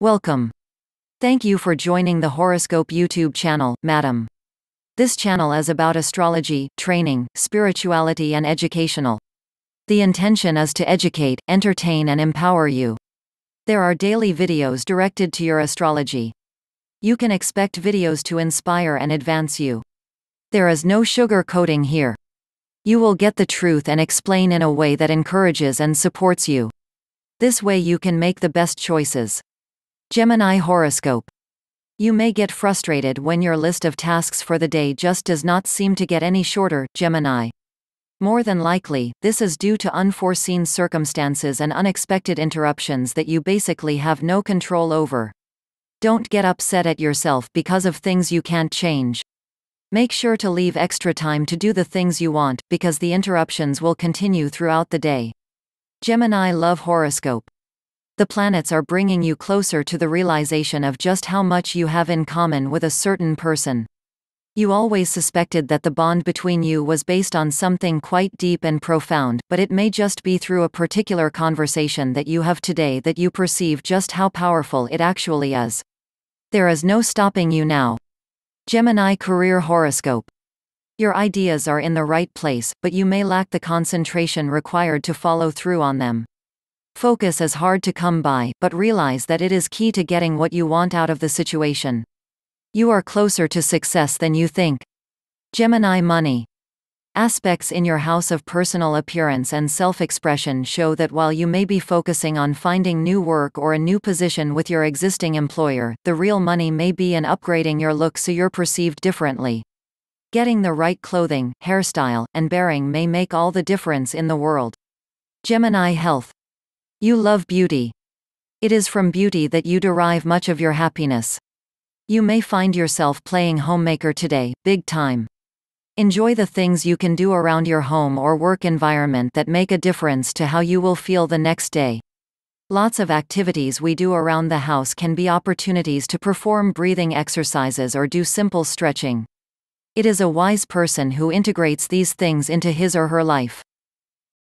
Welcome. Thank you for joining the Horoscope YouTube channel, madam. This channel is about astrology, training, spirituality and educational. The intention is to educate, entertain and empower you. There are daily videos directed to your astrology. You can expect videos to inspire and advance you. There is no sugar coating here. You will get the truth and explain in a way that encourages and supports you. This way you can make the best choices. Gemini horoscope. You may get frustrated when your list of tasks for the day just does not seem to get any shorter, Gemini. More than likely, this is due to unforeseen circumstances and unexpected interruptions that you basically have no control over. Don't get upset at yourself because of things you can't change. Make sure to leave extra time to do the things you want, because the interruptions will continue throughout the day. Gemini Love Horoscope the planets are bringing you closer to the realization of just how much you have in common with a certain person. You always suspected that the bond between you was based on something quite deep and profound, but it may just be through a particular conversation that you have today that you perceive just how powerful it actually is. There is no stopping you now. Gemini Career Horoscope Your ideas are in the right place, but you may lack the concentration required to follow through on them. Focus is hard to come by, but realize that it is key to getting what you want out of the situation. You are closer to success than you think. Gemini Money Aspects in your house of personal appearance and self-expression show that while you may be focusing on finding new work or a new position with your existing employer, the real money may be in upgrading your look so you're perceived differently. Getting the right clothing, hairstyle, and bearing may make all the difference in the world. Gemini Health you love beauty. It is from beauty that you derive much of your happiness. You may find yourself playing homemaker today, big time. Enjoy the things you can do around your home or work environment that make a difference to how you will feel the next day. Lots of activities we do around the house can be opportunities to perform breathing exercises or do simple stretching. It is a wise person who integrates these things into his or her life.